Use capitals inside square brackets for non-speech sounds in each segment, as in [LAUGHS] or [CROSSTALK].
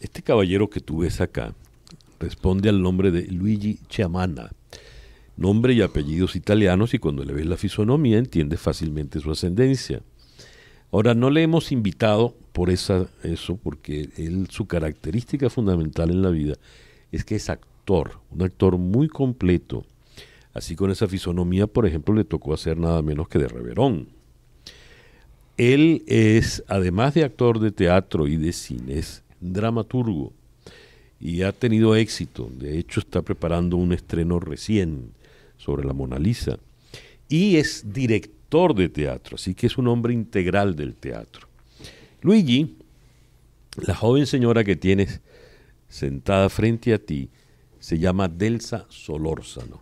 Este caballero que tú ves acá responde al nombre de Luigi Chiamana, nombre y apellidos italianos y cuando le ves la fisonomía entiende fácilmente su ascendencia. Ahora, no le hemos invitado por eso, porque él, su característica fundamental en la vida es que es actor, un actor muy completo. Así con esa fisonomía, por ejemplo, le tocó hacer nada menos que de Reverón. Él es, además de actor de teatro y de cines, dramaturgo y ha tenido éxito. De hecho, está preparando un estreno recién sobre la Mona Lisa. Y es director de teatro, así que es un hombre integral del teatro. Luigi, la joven señora que tienes sentada frente a ti, se llama Delsa Solórzano.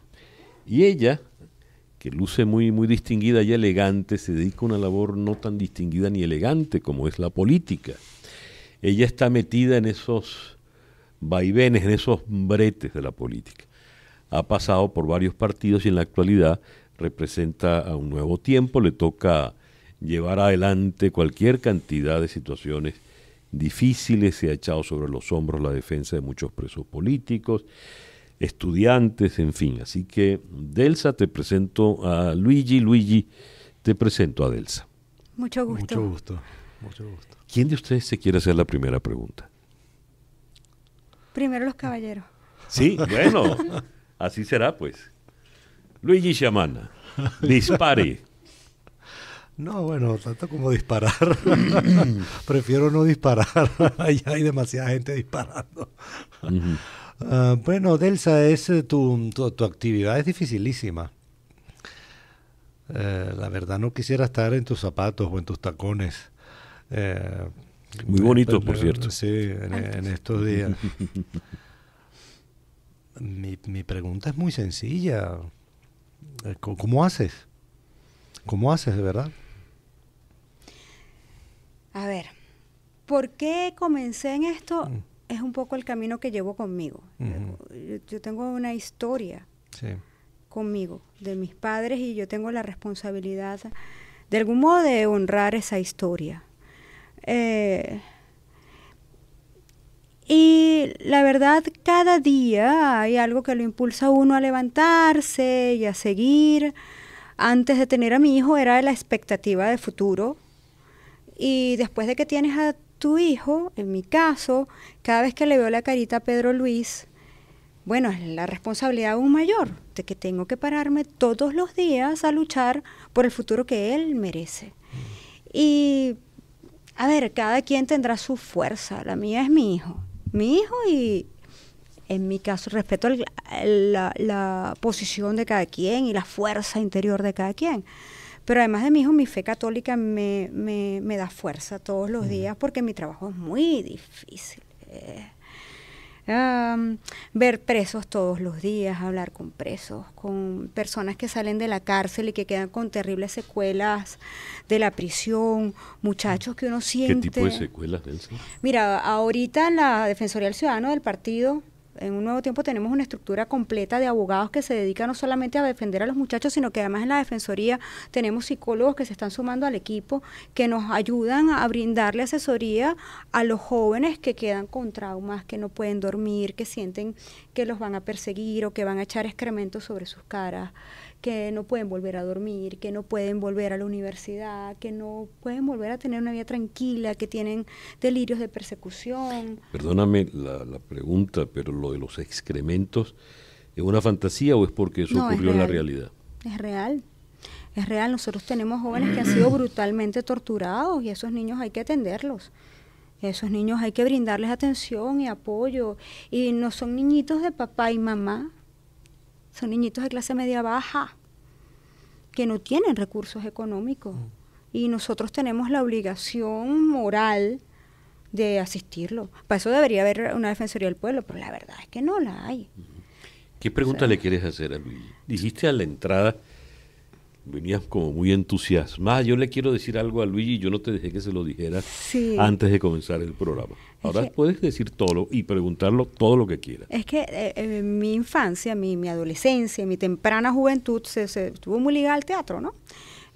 Y ella, que luce muy, muy distinguida y elegante, se dedica a una labor no tan distinguida ni elegante como es la política ella está metida en esos vaivenes, en esos bretes de la política. Ha pasado por varios partidos y en la actualidad representa a un nuevo tiempo, le toca llevar adelante cualquier cantidad de situaciones difíciles, se ha echado sobre los hombros la defensa de muchos presos políticos, estudiantes, en fin. Así que, Delsa, te presento a Luigi, Luigi, te presento a Delsa. Mucho gusto. Mucho gusto. Mucho gusto. ¿Quién de ustedes se quiere hacer la primera pregunta? Primero los caballeros. Sí, bueno, así será pues. Luigi Chamana, dispare. No, bueno, tanto como disparar. [LAUGHS] Prefiero no disparar. Allá [LAUGHS] hay demasiada gente disparando. Ah, bueno, Delsa, es, eh, tu, tu, actividad es dificilísima. Eh, la verdad no quisiera estar en tus zapatos o en tus tacones. Eh, muy bonito, eh, por eh, cierto. Sí, en, estos días. [LAUGHS] Mi, pregunta es muy sencilla. ¿Cómo, haces? ¿Cómo haces de verdad? A ver, ¿por qué comencé en esto? Mm. Es un poco el camino que llevo conmigo. yo, tengo una historia conmigo, de mis padres, y yo tengo la responsabilidad de algún modo de honrar esa historia. Eh, y la verdad, cada día hay algo que lo impulsa a uno a levantarse y a seguir. Antes de tener a mi hijo era la expectativa de futuro. Y después de que tienes a tu hijo, en mi caso, cada vez que le veo la carita a Pedro Luis, bueno, es la responsabilidad aún mayor de que tengo que pararme todos los días a luchar por el futuro que él merece. Mm. Y a ver, cada quien tendrá su fuerza. La mía es mi hijo. Mi hijo y, en mi caso, respeto la, posición de cada quien y la fuerza interior de cada quien. Pero además de mi hijo, mi fe católica me, me, me da fuerza todos los días porque mi trabajo es muy difícil. Eh ver presos todos los días, hablar con presos, con personas que salen de la cárcel y que quedan con terribles secuelas de la prisión, muchachos que uno siente. ¿Qué tipo de secuelas, Mira, ahorita la Defensoría del Ciudadano del partido en un nuevo tiempo tenemos una estructura completa de abogados que se dedican no solamente a defender a los muchachos, sino que además en la defensoría tenemos psicólogos que se están sumando al equipo, que nos ayudan a brindarle asesoría a los jóvenes que quedan con traumas, que no pueden dormir, que sienten que los van a perseguir o que van a echar excrementos sobre sus caras que no pueden volver a dormir, que no pueden volver a la universidad, que no pueden volver a tener una vida tranquila, que tienen delirios de persecución. Perdóname la, pregunta, pero lo de los excrementos, ¿es una fantasía o es porque eso ocurrió en la realidad? Es real. Es real, nosotros tenemos jóvenes que han sido brutalmente torturados y esos niños hay que atenderlos. Esos niños hay que brindarles atención y apoyo. Y no son niñitos de papá y mamá, son niñitos de clase media baja que no tienen recursos económicos mm. y nosotros tenemos la obligación moral de asistirlo. Para eso debería haber una defensoría del pueblo, pero la verdad es que no la hay. ¿Qué pregunta le quieres hacer a mí? Dijiste a la entrada venías como muy entusiasmada. Yo le quiero decir algo a Luigi, yo no te dejé que se lo dijera antes de comenzar el programa. Ahora puedes decir todo y preguntarlo todo lo que quieras. Es que eh, eh, mi infancia, mi, mi, adolescencia, mi temprana juventud se, se estuvo muy ligada al teatro, ¿no?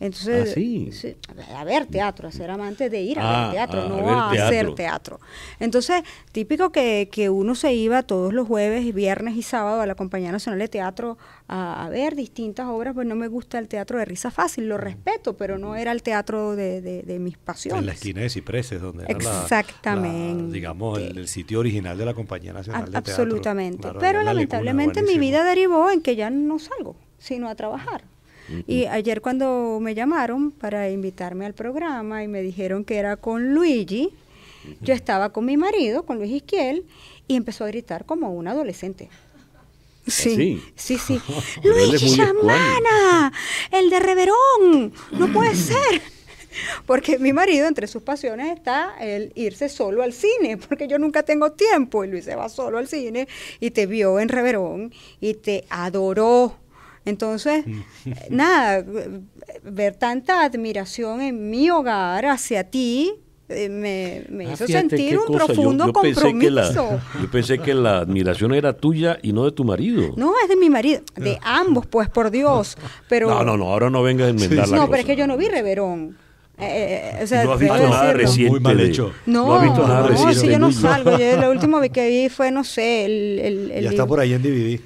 Entonces, ah, a ver teatro, a ser amante de ir a ver ah, teatro, no a, hacer teatro. Entonces, típico que, que, uno se iba todos los jueves, viernes y sábado a la Compañía Nacional de Teatro a, ver distintas obras, pues no me gusta el teatro de risa fácil, lo mm. respeto, pero no era el teatro de, de, mis pasiones. En la esquina de Cipreses, donde era Exactamente. digamos, el, sitio original de la Compañía Nacional de Teatro. Absolutamente. pero lamentablemente mi vida derivó en que ya no salgo, sino a trabajar. Y ayer cuando me llamaron para invitarme al programa y me dijeron que era con Luigi, yo estaba con mi marido, con Luis Isquiel, y empezó a gritar como un adolescente. Sí, ¿Ah, sí, sí. [LAUGHS] Luigi Chamana, el de Reverón, no puede ser. Porque mi marido, entre sus pasiones, está el irse solo al cine, porque yo nunca tengo tiempo. Y Luis se va solo al cine y te vio en Reverón y te adoró. Entonces, mm. eh, nada, eh, ver tanta admiración en mi hogar hacia ti, eh, me, ah, hizo sentir un profundo compromiso. yo pensé que la admiración era tuya y no de tu marido. No, es de mi marido, de ah. ambos, pues por Dios. [LAUGHS] Pero, no, no, no, ahora no vengas a enmendar sí, No, pero es que yo no vi Reverón. Eh, eh, eh no has visto nada reciente. No, no, si yo no salgo. lo último que vi fue, no sé, el. ya está por ahí en DVD.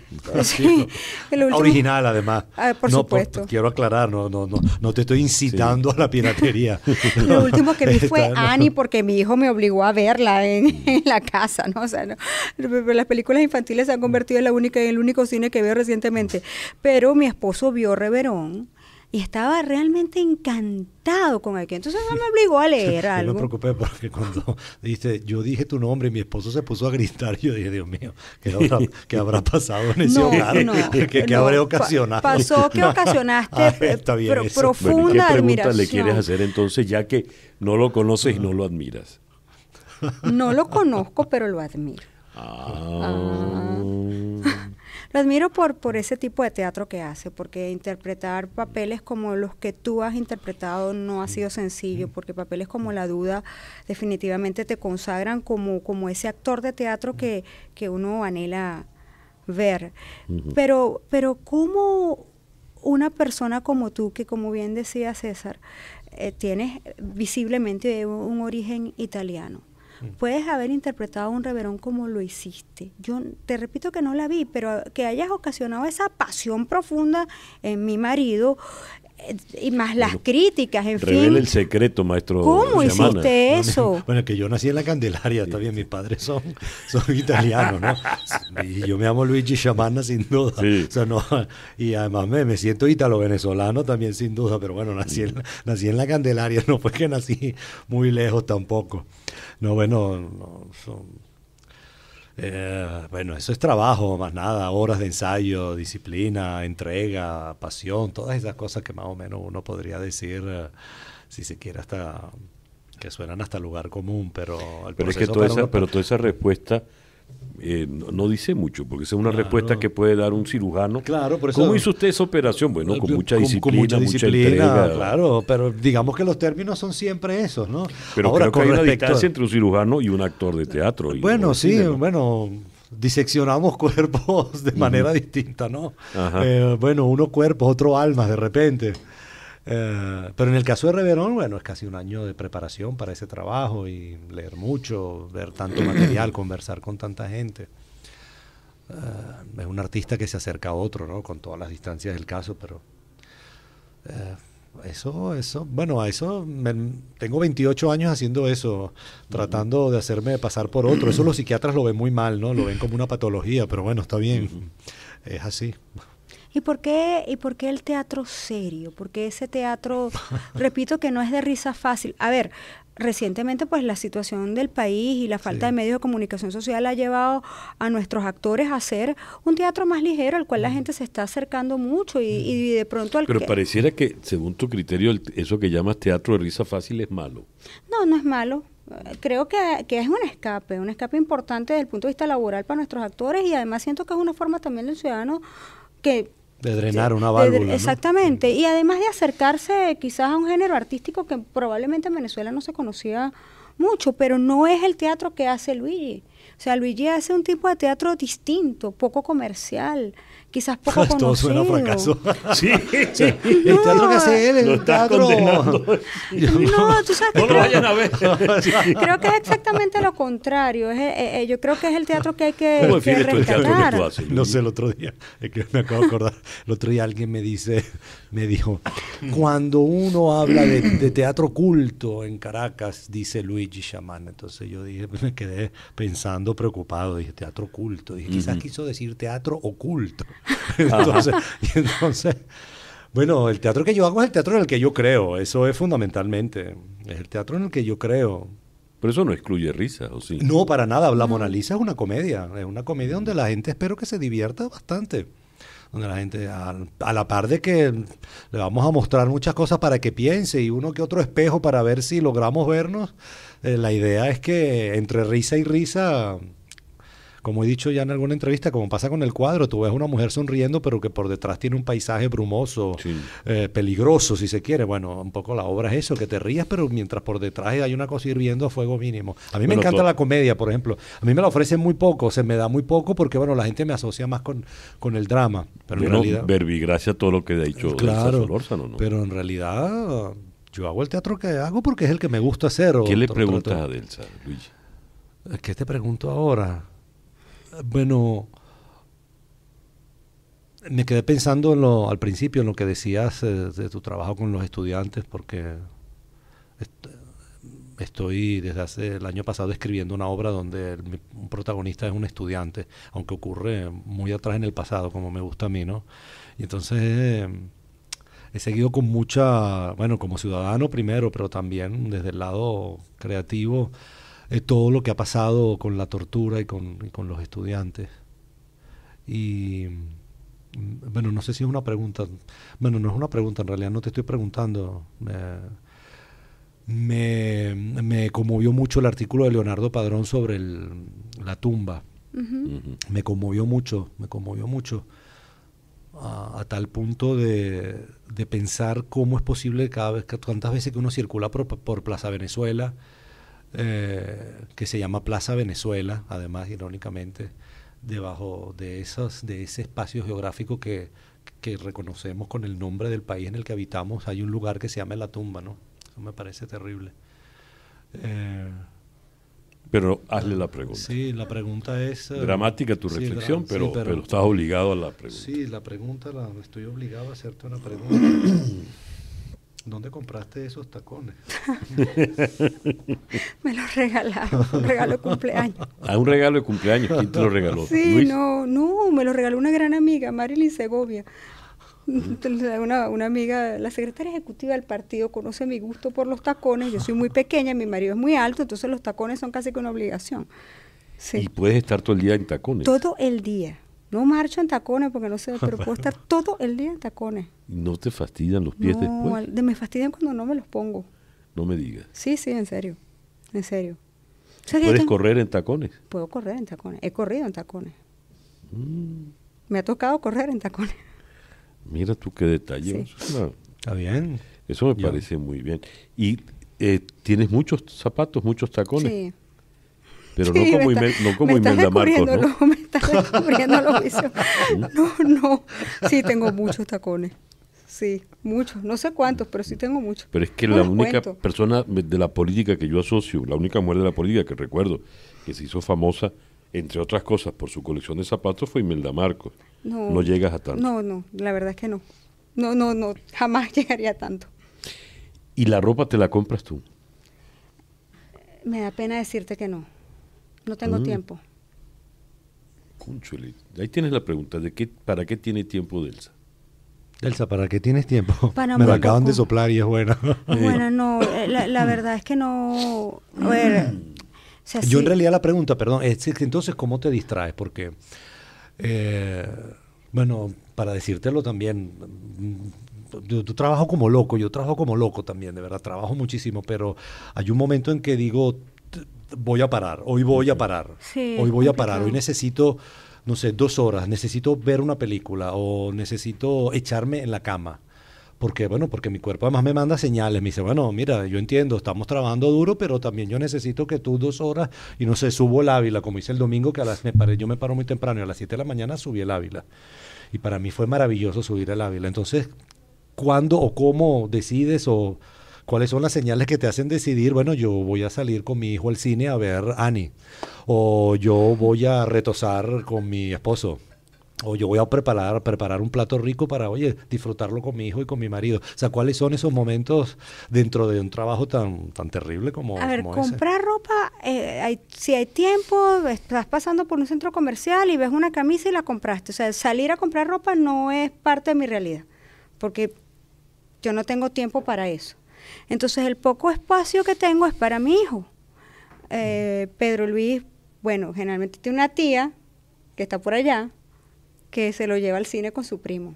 Sí, [LAUGHS] Original, además. Ah, por supuesto. quiero aclarar, no, no, no, te estoy incitando a la piratería. [LAUGHS] lo último que vi [LAUGHS] fue Ani Annie, porque mi hijo me obligó a verla en, la casa, ¿no? las películas infantiles se han convertido en, la única, en el único cine que veo recientemente. Pero mi esposo vio Reverón y estaba realmente encantado con que Entonces no me obligó a leer algo. No me preocupé porque cuando [LAUGHS] dijiste, yo dije tu nombre y mi esposo se puso a gritar, yo dije, Dios mío, ¿qué habrá, [LAUGHS] pasado en ese hogar? [LAUGHS] ¿Qué, qué habré ocasionado? pasó que ah, ocasionaste pero ah, está bien profunda ¿Qué preguntas le quieres hacer entonces ya que no lo conoces y no lo admiras? No lo conozco, pero lo admiro. ah admiro por, ese tipo de teatro que hace, porque interpretar papeles como los que tú has interpretado no ha sido sencillo, porque papeles como La Duda definitivamente te consagran como, ese actor de teatro que, uno anhela ver. Pero, pero ¿cómo una persona como tú, que como bien decía César, eh, tienes visiblemente un origen italiano? Mm. Puedes haber interpretado a un reverón como lo hiciste. Yo te repito que no la vi, pero que hayas ocasionado esa pasión profunda en mi marido, y más las críticas, en revela fin. el secreto, maestro. ¿Cómo hiciste eso? Bueno, que yo nací en la Candelaria, está también mis padres son, son italianos, ¿no? [LAUGHS] Y yo me amo Luigi Shamana, sin duda. y además me, siento ítalo-venezolano también, sin duda, pero bueno, nací en, nací en la Candelaria, [LAUGHS] no fue que nací muy lejos tampoco. No, bueno, no, son eh, bueno, eso es trabajo, más nada, horas de ensayo, disciplina, entrega, pasión, todas esas cosas que más o menos uno podría decir, eh, si se quiere, hasta que suenan hasta lugar común, pero el pero es que pero pues toda esa respuesta eh, no, dice mucho, porque es una respuesta que puede dar un cirujano. Claro, ¿Cómo hizo usted esa operación? Bueno, eh, con mucha disciplina, mucha, Claro, pero digamos que los términos son siempre esos, ¿no? Pero Ahora, creo que hay una distancia entre un cirujano y un actor de teatro. bueno, sí, bueno, diseccionamos [LAUGHS] cuerpos de manera distinta, ¿no? Eh, bueno, uno cuerpo, otro almas de repente. Eh, pero en el caso de Reverón, bueno, es casi un año de preparación para ese trabajo y leer mucho, ver tanto [CLEARS THROAT] material, conversar con tanta gente. Eh, es un artista que se acerca a otro, ¿no? Con todas las distancias del caso, pero... Eh, eso, eso, bueno, a eso tengo 28 años haciendo eso, tratando de hacerme pasar por otro. Eso los psiquiatras lo ven muy mal, ¿no? Lo ven como una patología, pero bueno, está bien. Es así. ¿Y por qué, y por qué el teatro serio? Porque ese teatro, [LAUGHS] repito, que no es de risa fácil. A ver, recientemente pues la situación del país y la falta de medios de comunicación social ha llevado a nuestros actores a hacer un teatro más ligero al cual la mm. gente se está acercando mucho y, mm. de pronto al Pero pareciera que según tu criterio eso que llamas teatro de risa fácil es malo. No, no es malo. Eh, creo que, que, es un escape, un escape importante desde el punto de vista laboral para nuestros actores y además siento que es una forma también del ciudadano que de drenar una válvula. exactamente. Y además de acercarse quizás a un género artístico que probablemente en Venezuela no se conocía mucho, pero no es el teatro que hace Luigi. O sea, Luigi hace un tipo de teatro distinto, poco comercial, quizás poco [LAUGHS] Todo suena a fracaso. [LAUGHS] sí, sí. El teatro que hace él es teatro... [LAUGHS] No, tú sabes que no lo vayan a ver. creo que es exactamente lo contrario. Eh, eh, yo creo que es el teatro que hay que, ¿Cómo que tú haces, no sé, el otro día, es que me acabo de acordar, el otro día alguien me dice, me dijo, cuando uno habla de, teatro culto en Caracas, dice Luigi Chamán. Entonces yo dije, pues, me quedé pensando preocupado, dije, teatro culto. Dije, quizás quiso decir teatro oculto. [LAUGHS] entonces, entonces, bueno, el teatro que yo hago es el teatro en el que yo creo, eso es fundamentalmente, es el teatro en el que yo creo. Pero eso no excluye risa, ¿o sí? No, para nada. La Mona Lisa es una comedia. Es una comedia donde la gente espero que se divierta bastante donde la gente, a, la par de que le vamos a mostrar muchas cosas para que piense y uno que otro espejo para ver si logramos vernos, eh, la idea es que entre risa y risa como he dicho ya en alguna entrevista, como pasa con el cuadro, tú ves una mujer sonriendo, pero que por detrás tiene un paisaje brumoso, eh, peligroso, si se quiere. Bueno, un poco la obra es eso, que te rías, pero mientras por detrás hay una cosa hirviendo a fuego mínimo. A mí me encanta la comedia, por ejemplo. A mí me la ofrecen muy poco, se me da muy poco porque, bueno, la gente me asocia más con, con el drama. Pero en realidad. todo lo que ha dicho Solórzano, ¿no? Pero en realidad yo hago el teatro que hago porque es el que me gusta hacer. ¿Qué le preguntas a Delsa, Luis? ¿Qué te pregunto ahora? Bueno, me quedé pensando al principio en lo que decías eh, de tu trabajo con los estudiantes, porque estoy desde hace el año pasado escribiendo una obra donde un protagonista es un estudiante, aunque ocurre muy atrás en el pasado, como me gusta a mí, ¿no? Y entonces eh, he seguido con mucha, bueno, como ciudadano primero, pero también desde el lado creativo, eh, todo lo que ha pasado con la tortura y con, con los estudiantes. Y mm, bueno, no sé si es una pregunta, bueno, no es una pregunta, en realidad no te estoy preguntando. me, me, conmovió mucho el artículo de Leonardo Padrón sobre el, la tumba. Me conmovió mucho, me conmovió mucho. A, tal punto de, de, pensar cómo es posible cada vez que tantas veces que uno circula por Plaza Venezuela eh, que se llama Plaza Venezuela, además, irónicamente, debajo de, esas, de ese espacio geográfico que, reconocemos con el nombre del país en el que habitamos, hay un lugar que se llama La Tumba, ¿no? Eso me parece terrible. Eh, pero hazle la pregunta. Sí, la pregunta es... Dramática eh, tu reflexión, pero, pero, estás obligado a la pregunta. Sí, la pregunta, estoy obligado a hacerte una pregunta. [COUGHS] ¿Dónde compraste esos tacones? [LAUGHS] me los regalaron, un regalo de cumpleaños. Ah, un regalo de cumpleaños, ¿quién te lo regaló? Sí, no, no, me lo regaló una gran amiga, Marilyn Segovia. Una, amiga, la secretaria ejecutiva del partido, conoce mi gusto por los tacones. Yo soy muy pequeña, mi marido es muy alto, entonces los tacones son casi que una obligación. Sí. Y puedes estar todo el día en tacones. Todo el día. No marcho en tacones porque no sé, [LAUGHS] pero puedo estar todo el día en tacones. ¿No te fastidian los pies después? De, me fastidian cuando no me los pongo. No me digas. Sí, sí, en serio. En serio. ¿Puedes correr en tacones? Puedo correr en tacones. He corrido en tacones. Mm. Me ha tocado correr en tacones. [LAUGHS] Mira tú qué detalle. Está bien. Eso me parece muy bien. ¿Y eh, tienes muchos zapatos, muchos tacones? Sí. Pero no como, no como Marcos, ¿no? [LAUGHS] Me estás descubriendo los [LAUGHS] vicios. No, no. Sí, tengo muchos tacones. Sí, muchos. No sé cuántos, pero sí tengo muchos. Pero es que la única persona de la política que yo asocio, la única mujer de la política que recuerdo que se hizo famosa, entre otras cosas, por su colección de zapatos fue Imelda Marcos. No, no llegas a tanto. No, no, la verdad es que no. No, no, no, jamás [LAUGHS] llegaría a tanto. ¿Y la ropa te la compras tú? Me da pena decirte que no no tengo mm. tiempo. ahí tienes la pregunta, ¿de qué, ¿para qué tiene tiempo Delsa? Delsa, ¿para qué tienes tiempo? Me lo acaban de soplar y es bueno. [LAUGHS] Bueno, no, eh, la, mm. verdad es que no... Mm. Yo en realidad la pregunta, perdón, es entonces, ¿cómo te distraes? Porque, eh, bueno, para decírtelo también, tú yo, trabajo como loco, yo trabajo como loco también, de verdad, trabajo muchísimo, pero hay un momento en que digo, voy a parar, hoy voy a parar, hoy voy a parar, hoy necesito, no sé, dos horas, necesito ver una película o necesito echarme en la cama. Porque, bueno, porque mi cuerpo además me manda señales, me dice, bueno, mira, yo entiendo, estamos trabajando duro, pero también yo necesito que tú dos horas, y no sé, subo el Ávila, como hice el domingo, que a las, me paré, yo me paro muy temprano, y a las 7 de la mañana subí el Ávila. Y para mí fue maravilloso subir el Ávila. Entonces, ¿cuándo o cómo decides o ¿Cuáles son las señales que te hacen decidir, bueno, yo voy a salir con mi hijo al cine a ver Annie? O yo voy a retosar con mi esposo o yo voy a preparar, preparar un plato rico para, oye, disfrutarlo con mi hijo y con mi marido. O sea, ¿cuáles son esos momentos dentro de un trabajo tan, tan terrible como A ver, comprar ropa, eh, si hay tiempo, estás pasando por un centro comercial y ves una camisa y la compraste. O sea, salir a comprar ropa no es parte de mi realidad, porque yo no tengo tiempo para eso. Entonces el poco espacio que tengo es para mi hijo. Eh, Pedro Luis, bueno, generalmente tiene una tía que está por allá, que se lo lleva al cine con su primo.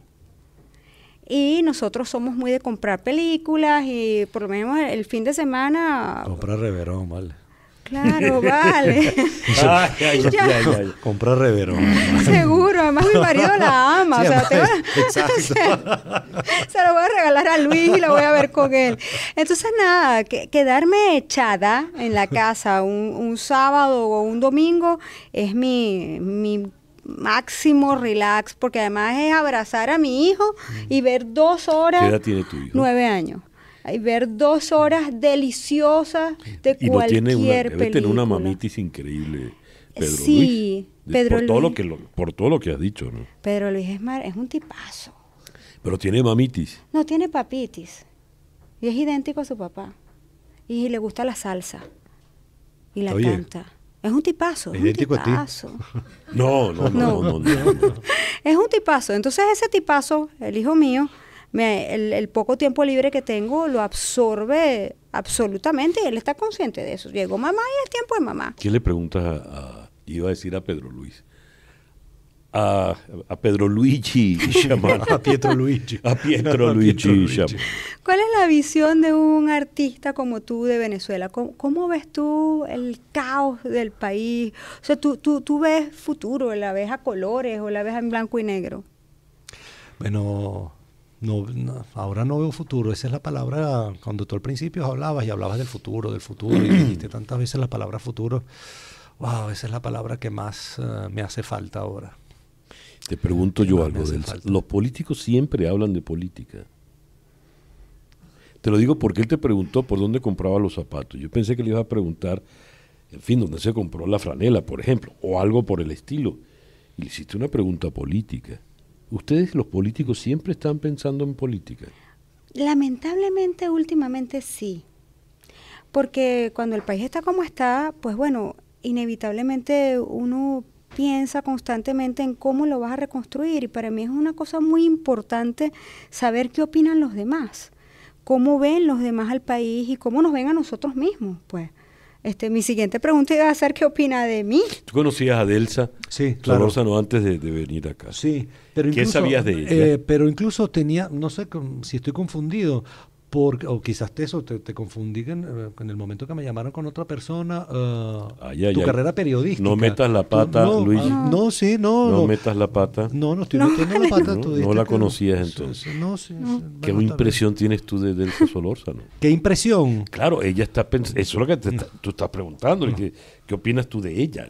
Y nosotros somos muy de comprar películas y por lo menos el fin de semana... Comprar Reverón, vale. Claro, vale. [LAUGHS] ay, ay, comprar [LAUGHS] Seguro, además mi marido la ama. o sea, te [LAUGHS] exacto. Se, lo voy a regalar a Luis y lo voy a ver con él. Entonces, nada, quedarme echada en la casa un, un sábado o un domingo es mi, mi máximo relax, porque además es abrazar a mi hijo y ver dos horas. ¿Qué edad tiene tu hijo? Nueve años y ver dos horas deliciosas de y cualquier no tiene una, Tiene una mamitis increíble, Pedro sí, Luis. por Todo lo que por todo lo que has dicho, ¿no? Pedro Luis es, mar, es un tipazo. Pero tiene mamitis. No, tiene papitis. Y es idéntico a su papá. Y le gusta la salsa. Y la canta. Es un tipazo. idéntico a ti. [LAUGHS] no. no, no, [LAUGHS] no es un tipazo. Entonces ese tipazo, el hijo mío, el, poco tiempo libre que tengo lo absorbe absolutamente y él está consciente de eso. Llegó mamá y es tiempo de mamá. ¿Qué le preguntas a, iba a decir a Pedro Luis? A, Pedro Luigi [LAUGHS] a Pietro Luigi. A Pietro [LAUGHS] Luigi ¿Cuál es la visión de un artista como tú de Venezuela? ¿Cómo, ves tú el caos del país? O sea, ¿tú, tú, tú ves futuro, la ves a colores o la ves en blanco y negro? Bueno, no, ahora no veo futuro. Esa es la palabra, cuando tú al principio hablabas y hablabas del futuro, del futuro, y dijiste [CLEARS THROAT] tantas veces la palabra futuro, wow, esa es la palabra que más eh, me hace falta ahora. Te pregunto yo algo, del, los políticos siempre hablan de política. Te lo digo porque él te preguntó por dónde compraba los zapatos. Yo pensé que le iba a preguntar, en fin, dónde se compró la franela, por ejemplo, o algo por el estilo. Y le hiciste una pregunta política ustedes los políticos siempre están pensando en política. Lamentablemente últimamente sí, porque cuando el país está como está, pues bueno, inevitablemente uno piensa constantemente en cómo lo vas a reconstruir y para mí es una cosa muy importante saber qué opinan los demás, cómo ven los demás al país y cómo nos ven a nosotros mismos, pues. Este, mi siguiente pregunta iba a ser qué opina de mí. ¿Tú conocías a Delsa? Sí, claro. antes de, venir acá. Sí, pero ¿Qué sabías de ella? Eh, pero incluso tenía, no sé si estoy confundido, o quizás te, eso, te, confundí eh, en, el momento que me llamaron con otra persona. Ah, tu carrera periodística. No metas la pata, no, Luis. Ah, no, sí, no. No, metas la pata. No, no la conocías entonces. no, sí. ¿Qué impresión tienes tú de Delsa Solórzano? [LAUGHS] ¿Qué impresión? Claro, ella está Eso es lo que tú estás preguntando. ¿qué, opinas tú de ella?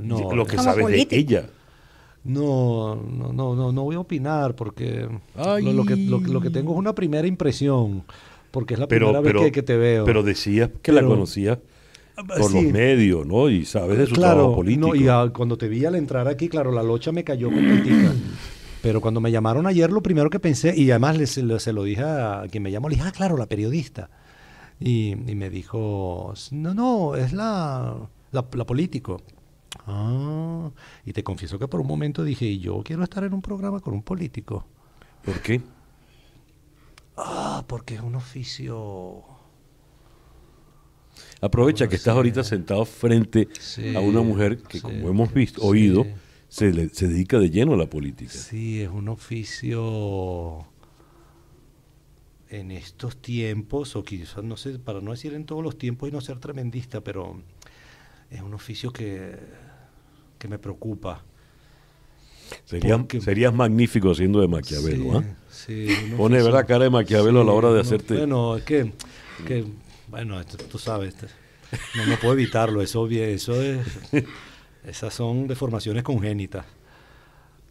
lo que sabes de ella. No, no, no, no, voy a opinar porque lo, que, tengo es una primera impresión, porque es la primera vez que, te veo. Pero decías que la conocía por los medios, ¿no? Y sabes de su claro, trabajo político. y cuando te vi al entrar aquí, claro, la locha me cayó completita. Pero cuando me llamaron ayer, lo primero que pensé, y además se lo dije a quien me llamó, le dije, ah, claro, la periodista. Y, me dijo, no, no, es la, la, la político. Ah, y te confieso que por un momento dije, yo quiero estar en un programa con un político. ¿Por qué? Ah, porque es un oficio... Aprovecha que estás ahorita sentado frente a una mujer que, como hemos visto, oído, se, se dedica de lleno a la política. Sí, es un oficio en estos tiempos, o quizás, no sé, para no decir en todos los tiempos y no ser tremendista, pero es un oficio que, me preocupa. Sería, serías magnífico siendo de Maquiavelo. ¿ah? Pone verdad cara de Maquiavelo a la hora de hacerte. bueno, es que, bueno, tú sabes, no, puedo evitarlo, eso, eso es, [LAUGHS] esas son deformaciones congénitas.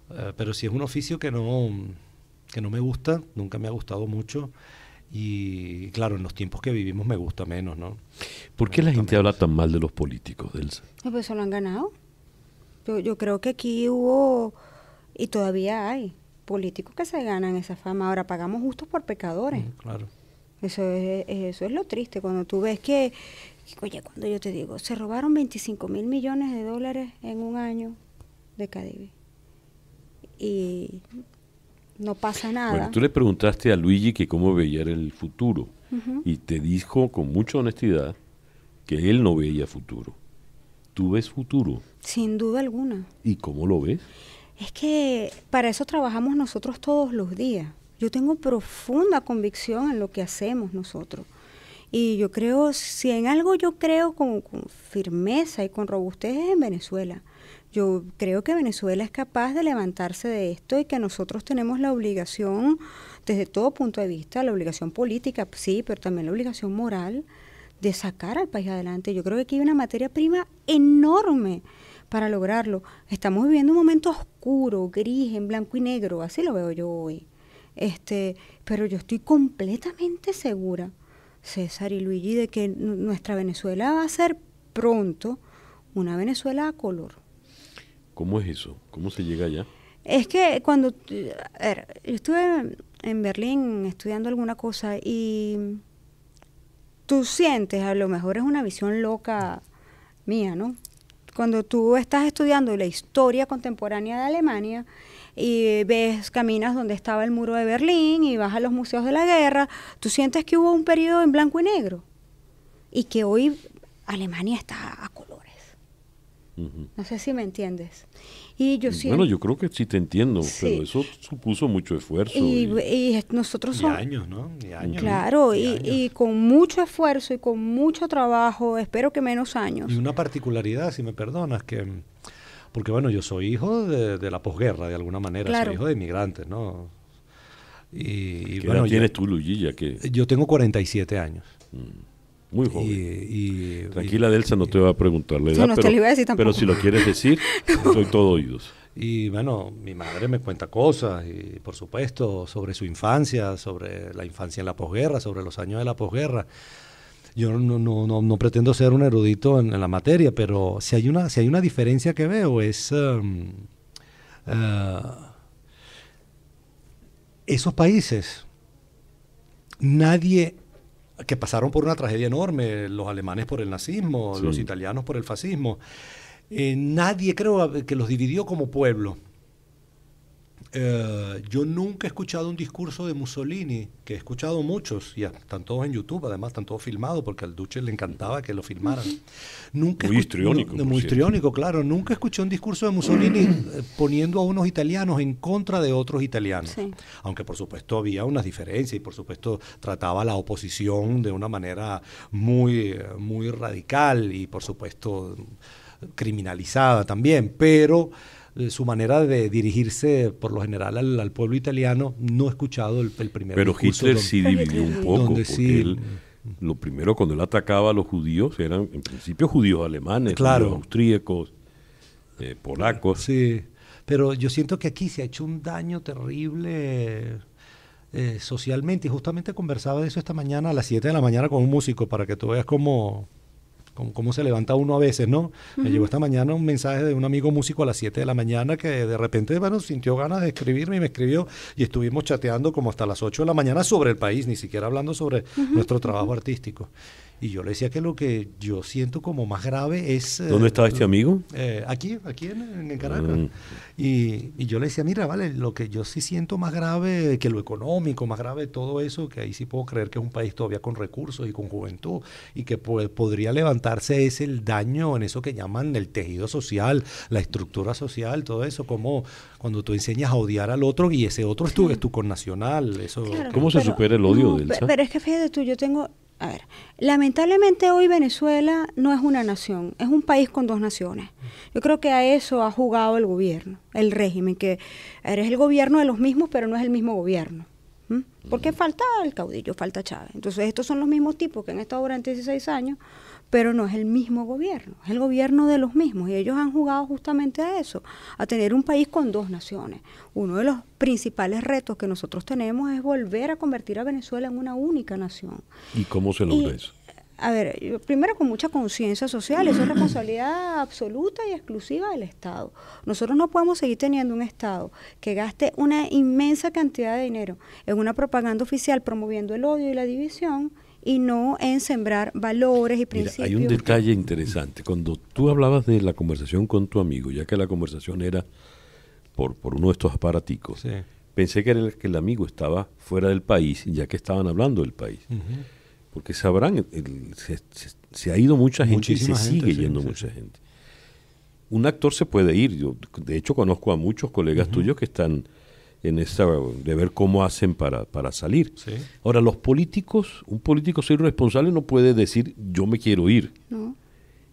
Eh, pero si es un oficio que que no me gusta, nunca me ha gustado mucho. Y claro, en los tiempos que vivimos me gusta menos, ¿no? ¿Por qué la gente habla tan mal de los políticos, Delsa? pues se lo han ganado. Yo, yo creo que aquí hubo y todavía hay políticos que se ganan esa fama. Ahora pagamos justos por pecadores. Mm, claro. Eso es, eso es lo triste, cuando tú ves que, oye, cuando yo te digo, se robaron 25 mil millones de dólares en un año de Cadivi. Y no pasa nada. Bueno, tú le preguntaste a Luigi que cómo veía el futuro y te dijo con mucha honestidad que él no veía futuro. ¿Tú ves futuro? Sin duda alguna. ¿Y cómo lo ves? Es que para eso trabajamos nosotros todos los días. Yo tengo profunda convicción en lo que hacemos nosotros. Y yo creo, si en algo yo creo con, con firmeza y con robustez es en Venezuela. Yo creo que Venezuela es capaz de levantarse de esto y que nosotros tenemos la obligación, desde todo punto de vista, la obligación política, sí, pero también la obligación moral de sacar al país adelante. Yo creo que aquí hay una materia prima enorme para lograrlo. Estamos viviendo un momento oscuro, gris, en blanco y negro, así lo veo yo hoy. Este, pero yo estoy completamente segura, César y Luigi, de que nuestra Venezuela va a ser pronto una Venezuela a color. ¿Cómo es eso? ¿Cómo se llega allá? Es que cuando... A ver, yo estuve en Berlín estudiando alguna cosa y tú sientes, a lo mejor es una visión loca mía, ¿no? Cuando tú estás estudiando la historia contemporánea de Alemania y ves, caminas donde estaba el muro de Berlín y vas a los museos de la guerra, tú sientes que hubo un periodo en blanco y negro y que hoy Alemania está a color no sé si me entiendes. Y yo Bueno, yo creo que sí te entiendo, pero eso supuso mucho esfuerzo. Y, nosotros somos... años, ¿no? Y años, claro, y, con mucho esfuerzo y con mucho trabajo, espero que menos años. Y una particularidad, si me perdonas, que... Porque bueno, yo soy hijo de, la posguerra, de alguna manera, soy hijo de inmigrantes, ¿no? Y, bueno, edad tienes tú, Luigi, que... Yo tengo 47 años. Mm. Muy joven. Y, Tranquila, Delsa, no te va a preguntarle la edad, pero, si lo quieres decir, soy [LAUGHS] todo oídos. Y bueno, mi madre me cuenta cosas, y por supuesto, sobre su infancia, sobre la infancia en la posguerra, sobre los años de la posguerra. Yo no, pretendo ser un erudito en, la materia, pero si hay una, si hay una diferencia que veo es... Um, uh, esos países, nadie que pasaron por una tragedia enorme, los alemanes por el nazismo, los italianos por el fascismo. Eh, nadie creo que los dividió como pueblo. Eh, yo nunca he escuchado un discurso de Mussolini, que he escuchado muchos, y están todos en YouTube, además están todos filmados, porque al Duce le encantaba que lo filmaran. Nunca muy histriónico. muy histriónico, claro. Nunca escuché un discurso de Mussolini eh, poniendo a unos italianos en contra de otros italianos. Aunque por supuesto había unas diferencias y por supuesto trataba a la oposición de una manera muy, muy radical y por supuesto criminalizada también, pero eh, su manera de dirigirse por lo general al, pueblo italiano, no he escuchado el, el Pero Hitler sí dividió un poco, porque lo primero cuando él atacaba a los judíos eran en principio judíos alemanes, austríacos, eh, polacos. Sí, pero yo siento que aquí se ha hecho un daño terrible eh, socialmente y justamente conversaba de eso esta mañana a las 7 de la mañana con un músico para que tú veas cómo cómo se levanta uno a veces, ¿no? Me llegó esta mañana un mensaje de un amigo músico a las 7 de la mañana que de repente, bueno, sintió ganas de escribirme y me escribió y estuvimos chateando como hasta las 8 de la mañana sobre el país, ni siquiera hablando sobre nuestro trabajo artístico. Y yo le decía que lo que yo siento como más grave es... Eh, ¿Dónde estaba este amigo? Eh, aquí, aquí en, Caracas. Mm. Y, yo le decía, mira, vale, lo que yo sí siento más grave que lo económico, más grave todo eso, que ahí sí puedo creer que es un país todavía con recursos y con juventud, y que podría levantarse es el daño en eso que llaman el tejido social, la estructura social, todo eso, como cuando tú enseñas a odiar al otro y ese otro es, tu, es tu connacional. Eso, ¿Cómo se supera el odio del del Pero es que fíjate tú, yo tengo a ver, lamentablemente hoy Venezuela no es una nación, es un país con dos naciones. Yo creo que a eso ha jugado el gobierno, el régimen, que eres el gobierno de los mismos, pero no es el mismo gobierno. Porque falta el caudillo, falta Chávez. Entonces, estos son los mismos tipos que han estado durante 16 años pero no es el mismo gobierno, es el gobierno de los mismos y ellos han jugado justamente a eso, a tener un país con dos naciones. Uno de los principales retos que nosotros tenemos es volver a convertir a Venezuela en una única nación. ¿Y cómo se logra eso? A ver, primero con mucha conciencia social, eso es responsabilidad absoluta y exclusiva del Estado. Nosotros no podemos seguir teniendo un Estado que gaste una inmensa cantidad de dinero en una propaganda oficial promoviendo el odio y la división, y no en sembrar valores y principios. hay un detalle interesante. Cuando tú hablabas de la conversación con tu amigo, ya que la conversación era por, uno de estos aparaticos, pensé que, era el, que el amigo estaba fuera del país, ya que estaban hablando del país. Porque sabrán, se, ha ido mucha gente y se sigue yendo mucha gente. Un actor se puede ir. Yo, de hecho, conozco a muchos colegas tuyos que están en esta de ver cómo hacen para, salir. Ahora, los políticos, un político ser responsable no puede decir yo me quiero ir.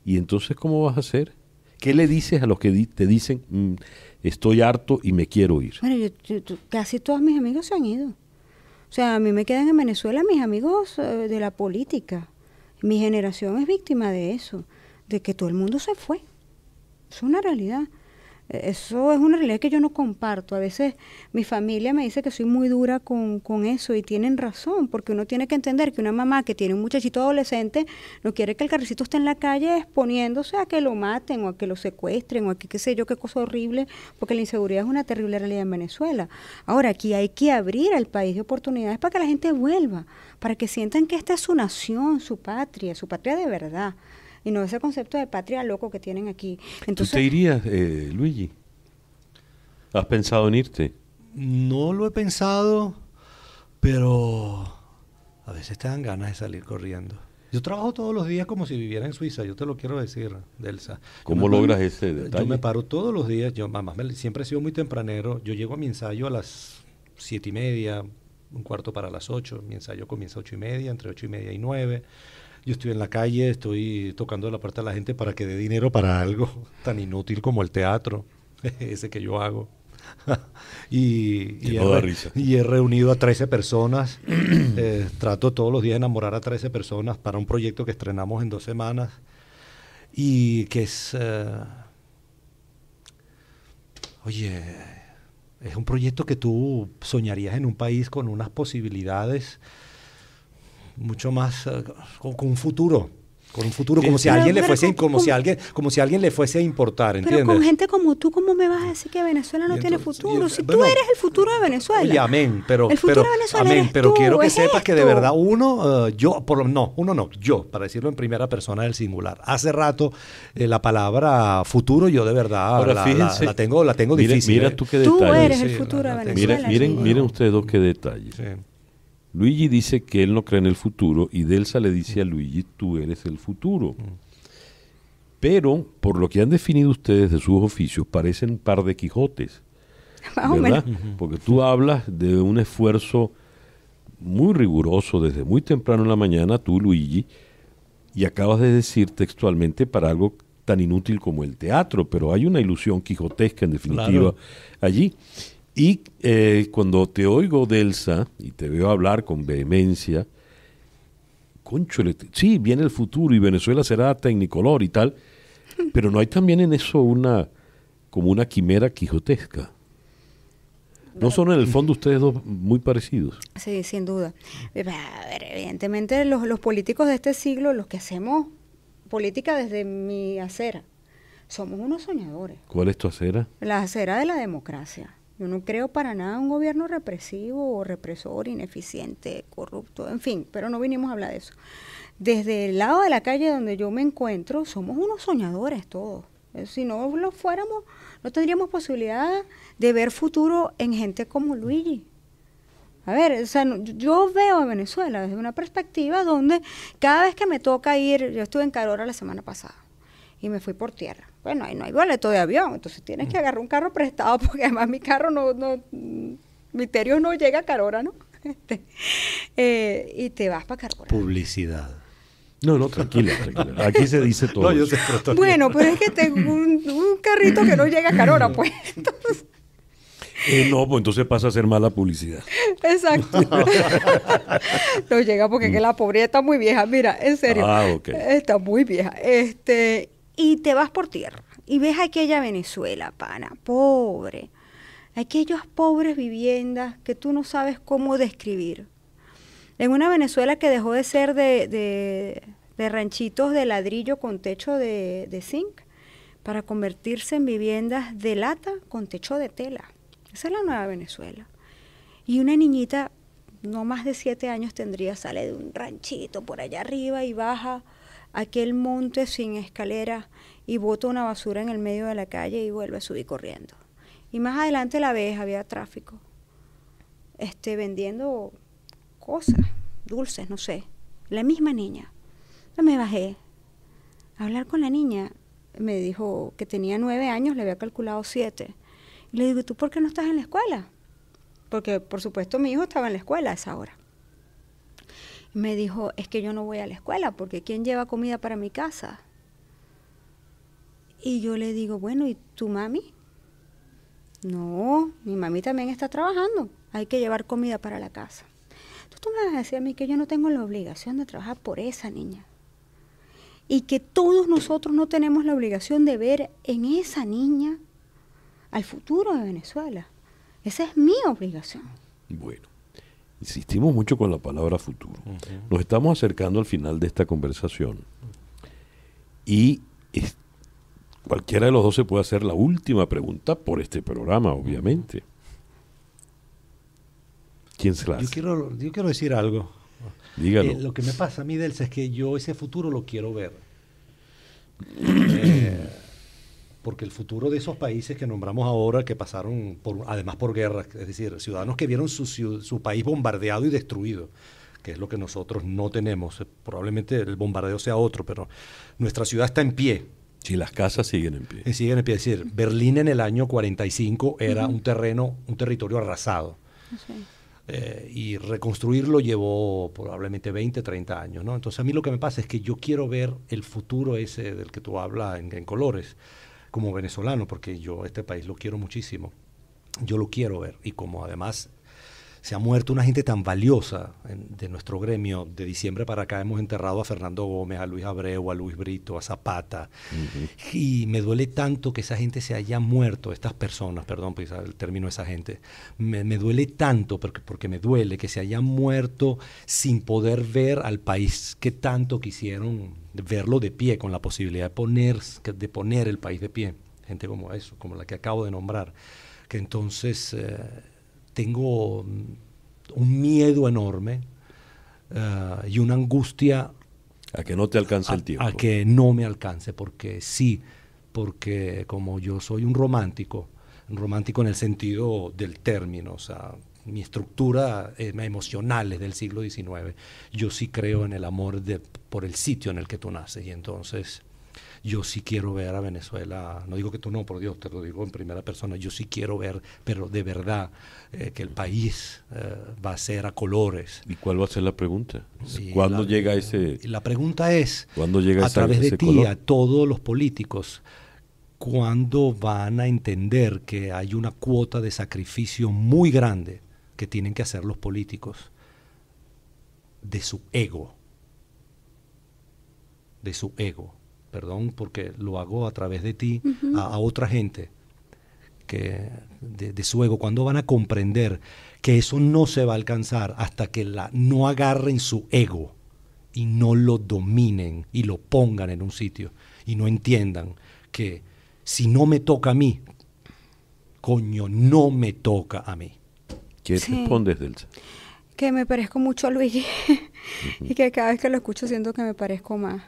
Y entonces, ¿cómo vas a hacer? ¿Qué le dices a los que te dicen mm, estoy harto y me quiero ir? Bueno, casi todos mis amigos se han ido. O sea, a mí me quedan en Venezuela mis amigos eh, de la política. Mi generación es víctima de eso, de que todo el mundo se fue. Es una realidad. Eso es una realidad que yo no comparto. A veces mi familia me dice que soy muy dura con, con, eso y tienen razón, porque uno tiene que entender que una mamá que tiene un muchachito adolescente no quiere que el carricito esté en la calle exponiéndose a que lo maten o a que lo secuestren o a que qué sé yo, qué cosa horrible, porque la inseguridad es una terrible realidad en Venezuela. Ahora, aquí hay que abrir al país de oportunidades para que la gente vuelva, para que sientan que esta es su nación, su patria, su patria de verdad y no ese concepto de patria loco que tienen aquí. Entonces, ¿Tú te irías, eh, Luigi? ¿Has pensado en irte? No lo he pensado, pero a veces te dan ganas de salir corriendo. Yo trabajo todos los días como si viviera en Suiza, yo te lo quiero decir, Delsa. ¿Cómo logras ese detalle? Yo me paro todos los días, yo mamá, siempre he sido muy tempranero, yo llego a mi ensayo a las siete y media, un cuarto para las ocho, mi ensayo comienza a ocho y media, entre ocho y media y nueve, yo estoy en la calle, estoy tocando la puerta de la gente para que dé dinero para algo [LAUGHS] tan inútil como el teatro, [LAUGHS] ese que yo hago. [LAUGHS] y, y, he, reunido a 13 personas. [CLEARS THROAT] Eh, trato todos los días de enamorar a 13 personas para un proyecto que estrenamos en dos semanas y que es... Eh, oye, es un proyecto que tú soñarías en un país con unas posibilidades mucho más eh, con, un futuro con un futuro como si alguien le fuese como si alguien como si alguien le fuese a importar ¿entiendes? pero con gente como tú cómo me vas a decir que Venezuela no tiene futuro si tú eres el futuro de Venezuela y amén pero pero, quiero que sepas que de verdad uno eh, yo por no uno no yo para decirlo en primera persona del singular hace rato eh, la palabra futuro yo de verdad Ahora, la, la, tengo la tengo difícil mira tú qué el futuro de Venezuela miren, ustedes dos qué detalles Luigi dice que él no cree en el futuro y Delsa le dice a Luigi, tú eres el futuro. Mm. Pero, por lo que han definido ustedes de sus oficios, parecen un par de Quijotes. [LAUGHS] ¿verdad? Porque tú hablas de un esfuerzo muy riguroso desde muy temprano en la mañana, tú, Luigi, y acabas de decir textualmente para algo tan inútil como el teatro, pero hay una ilusión quijotesca en definitiva allí. Y eh, cuando te oigo, Delsa, y te veo hablar con vehemencia, sí, viene el futuro y Venezuela será tecnicolor y tal, pero no hay también en eso una, como una quimera quijotesca. ¿No son en el fondo ustedes dos muy parecidos? Sí, sin duda. Eh, ver, evidentemente los, los políticos de este siglo, los que hacemos política desde mi acera, somos unos soñadores. ¿Cuál es tu acera? La acera de la democracia. Yo no creo para nada un gobierno represivo o represor, ineficiente, corrupto, en fin, pero no vinimos a hablar de eso. Desde el lado de la calle donde yo me encuentro, somos unos soñadores todos. Eh, si no lo fuéramos, no tendríamos posibilidad de ver futuro en gente como Luigi. A ver, o sea, yo veo a Venezuela desde una perspectiva donde cada vez que me toca ir, yo estuve en Carora la semana pasada y me fui por tierra bueno, ahí no hay boleto de avión, entonces tienes que agarrar un carro prestado [LAUGHS] porque además mi carro no, no no llega a Carora, ¿no? [LAUGHS] Este, eh, y te vas para Carora. Publicidad. No, no, tranquila, tranquila. [LAUGHS] Aquí se dice todo. No, bueno, pero pues es que tengo un, carrito que no llega a Carora, pues. Entonces... Eh, no, pues entonces pasa a ser mala publicidad. Exacto. no llega porque que mm. la pobreza está muy vieja. Mira, en serio. Ah, ok. Está muy vieja. Este, y te vas por tierra y ves aquella Venezuela, pana, pobre, aquellas pobres viviendas que tú no sabes cómo describir. En una Venezuela que dejó de ser de, de, ranchitos de ladrillo con techo de, de zinc para convertirse en viviendas de lata con techo de tela. Esa es la nueva Venezuela. Y una niñita, no más de siete años tendría, sale de un ranchito por allá arriba y baja aquel monte sin escalera y bota una basura en el medio de la calle y vuelve a subir corriendo. Y más adelante la ves, había tráfico, este, vendiendo cosas, dulces, no sé. La misma niña. Yo me bajé a hablar con la niña. Me dijo que tenía nueve años, le había calculado siete. Y le digo, ¿tú por qué no estás en la escuela? Porque, por supuesto, mi hijo estaba en la escuela a esa hora me dijo, es que yo no voy a la escuela porque ¿quién lleva comida para mi casa? Y yo le digo, bueno, ¿y tu mami? No, mi mami también está trabajando, hay que llevar comida para la casa. Entonces tú me vas a decir a mí que yo no tengo la obligación de trabajar por esa niña. Y que todos nosotros no tenemos la obligación de ver en esa niña al futuro de Venezuela. Esa es mi obligación. Bueno. Insistimos mucho con la palabra futuro. Nos estamos acercando al final de esta conversación y cualquiera de los dos se puede hacer la última pregunta por este programa, obviamente. ¿Quién se la hace? Yo quiero, decir algo. Dígalo. Eh, lo que me pasa a mí, Delsa, es que yo ese futuro lo quiero ver. [CLEARS THROAT] Eh, porque el futuro de esos países que nombramos ahora, que pasaron por, además por guerras, es decir, ciudadanos que vieron su, su, país bombardeado y destruido, que es lo que nosotros no tenemos. Eh, probablemente el bombardeo sea otro, pero nuestra ciudad está en pie. Y las casas siguen en pie. Y eh, siguen en pie. Es decir, Berlín en el año 45 era un terreno, un territorio arrasado. Eh, y reconstruirlo llevó probablemente 20, 30 años. ¿no? Entonces a mí lo que me pasa es que yo quiero ver el futuro ese del que tú hablas en, en colores como venezolano, porque yo este país lo quiero muchísimo, yo lo quiero ver y como además se ha muerto una gente tan valiosa de nuestro gremio. De diciembre para acá hemos enterrado a Fernando Gómez, a Luis Abreu, a Luis Brito, a Zapata. Y me duele tanto que esa gente se haya muerto, estas personas, perdón, pues el término esa gente. Me, duele tanto, porque, porque me duele que se haya muerto sin poder ver al país que tanto quisieron verlo de pie, con la posibilidad de poner, de poner el país de pie. Gente como eso, como la que acabo de nombrar que entonces eh, tengo mm, un miedo enorme eh, y una angustia. A que no te alcance el tiempo. A que no me alcance, porque sí, porque como yo soy un romántico, un romántico en el sentido del término, o sea, mi estructura eh, emocional es del siglo XIX, yo sí creo en el amor de, por el sitio en el que tú naces. Y entonces yo sí quiero ver a Venezuela, no digo que tú no, por Dios, te lo digo en primera persona, yo sí quiero ver, pero de verdad, eh, que el país eh, va a ser a colores. ¿Y cuál va a ser la pregunta? ¿Cuándo llega ese...? La pregunta es, ¿cuándo llega a través de ti, a todos los políticos, ¿cuándo van a entender que hay una cuota de sacrificio muy grande que tienen que hacer los políticos de su ego? De su ego perdón porque lo hago a través de ti, a, otra gente que de, su ego, cuando van a comprender que eso no se va a alcanzar hasta que la, no agarren su ego y no lo dominen y lo pongan en un sitio y no entiendan que si no me toca a mí, coño, no me toca a mí. ¿Qué respondes, Delsa? Que me parezco mucho a Luigi [LAUGHS] y que cada vez que lo escucho siento que me parezco más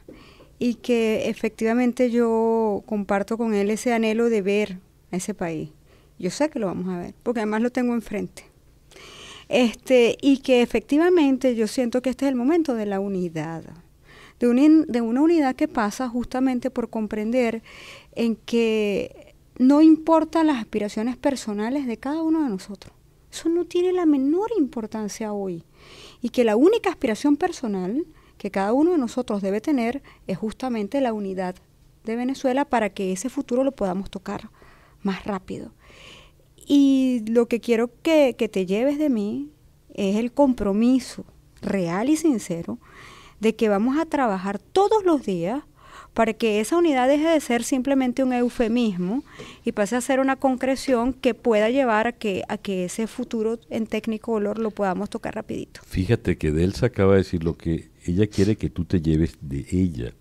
y que efectivamente yo comparto con él ese anhelo de ver a ese país. Yo sé que lo vamos a ver, porque además lo tengo enfrente. Este, y que efectivamente yo siento que este es el momento de la unidad, de, de una unidad que pasa justamente por comprender en que no importan las aspiraciones personales de cada uno de nosotros. Eso no tiene la menor importancia hoy. Y que la única aspiración personal que cada uno de nosotros debe tener es justamente la unidad de Venezuela para que ese futuro lo podamos tocar más rápido. Y lo que quiero que, te lleves de mí es el compromiso real y sincero de que vamos a trabajar todos los días para que esa unidad deje de ser simplemente un eufemismo y pase a ser una concreción que pueda llevar a que, a que ese futuro en técnico olor lo podamos tocar rapidito. Fíjate que Delsa acaba de decir lo que ella quiere que tú te lleves de ella.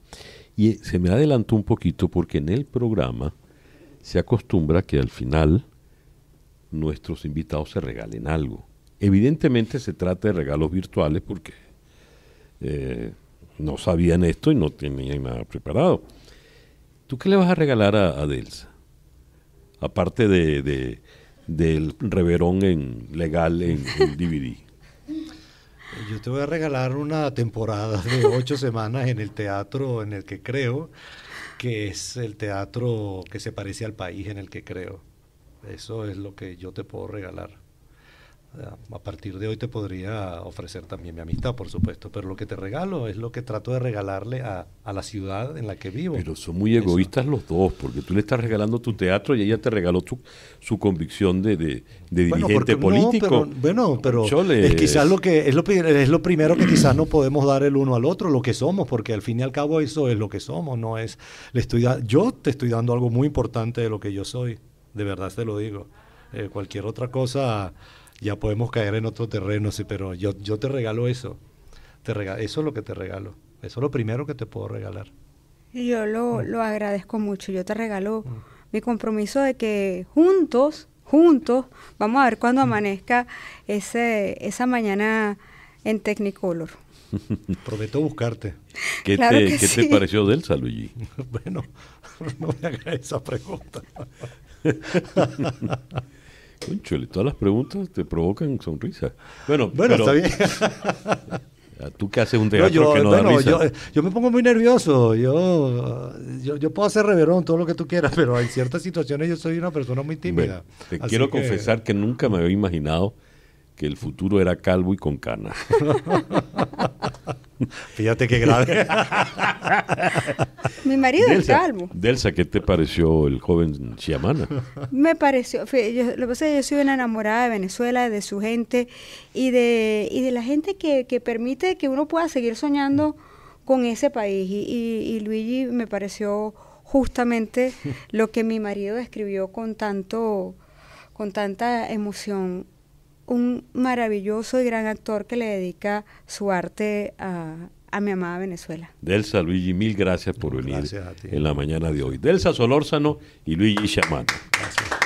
Y eh, se me adelantó un poquito porque en el programa se acostumbra que al final nuestros invitados se regalen algo. Evidentemente se trata de regalos virtuales porque eh, no sabían esto y no tenían nada preparado. ¿Tú qué le vas a regalar a, Delsa? Aparte de, del reverón en, legal en, en DVD. [LAUGHS] Yo te voy a regalar una temporada de [LAUGHS] ocho semanas en el teatro en el que creo, que es el teatro que se parece al país en el que creo. Eso es lo que yo te puedo regalar. A partir de hoy te podría ofrecer también mi amistad, por supuesto, pero lo que te regalo es lo que trato de regalarle a, la ciudad en la que vivo. Pero son muy egoístas los dos, porque tú le estás regalando tu teatro y ella te regaló su convicción de, de, dirigente político. bueno, pero es quizás lo que es lo, es lo primero que quizás no podemos dar el uno al otro, lo que somos, porque al fin y al cabo eso es lo que somos, no es le yo te estoy dando algo muy importante de lo que yo soy, de verdad te lo digo. Eh, cualquier otra cosa ya podemos caer en otro terreno, sí, pero yo, yo te regalo eso. Te regalo, eso es lo que te regalo. Eso es lo primero que te puedo regalar. Yo lo, mm. lo agradezco mucho. Yo te regalo mm. mi compromiso de que juntos, juntos, vamos a ver cuando mm. amanezca ese, esa mañana en Technicolor. [LAUGHS] Prometo buscarte. ¿Qué, te, ¿qué te pareció del Luigi? [LAUGHS] bueno, [LAUGHS] no me hagas esa pregunta todas las preguntas te provocan sonrisa. Bueno, está bien. [LAUGHS] ¿Tú qué haces un teatro yo, que no bueno, Yo, me pongo muy nervioso. Yo, yo, puedo hacer reverón, todo lo que tú quieras, pero en ciertas situaciones yo soy una persona muy tímida. te quiero confesar que nunca me había imaginado que el futuro era calvo y con canas. [LAUGHS] [LAUGHS] Fíjate qué grave. [LAUGHS] Mi marido Delsa, es Delsa, ¿qué te pareció el joven Xiamana? Me pareció, lo que pasa es que yo soy una enamorada de Venezuela, de su gente y de, y de la gente que, permite que uno pueda seguir soñando mm. con ese país. Y, y, Luigi me pareció justamente [LAUGHS] lo que mi marido describió con tanto con tanta emoción un maravilloso y gran actor que le dedica su arte a, mi amada Venezuela. Delsa, Luigi, mil gracias por venir en la mañana de hoy. Delsa Solórzano y Luigi Chamano. Gracias.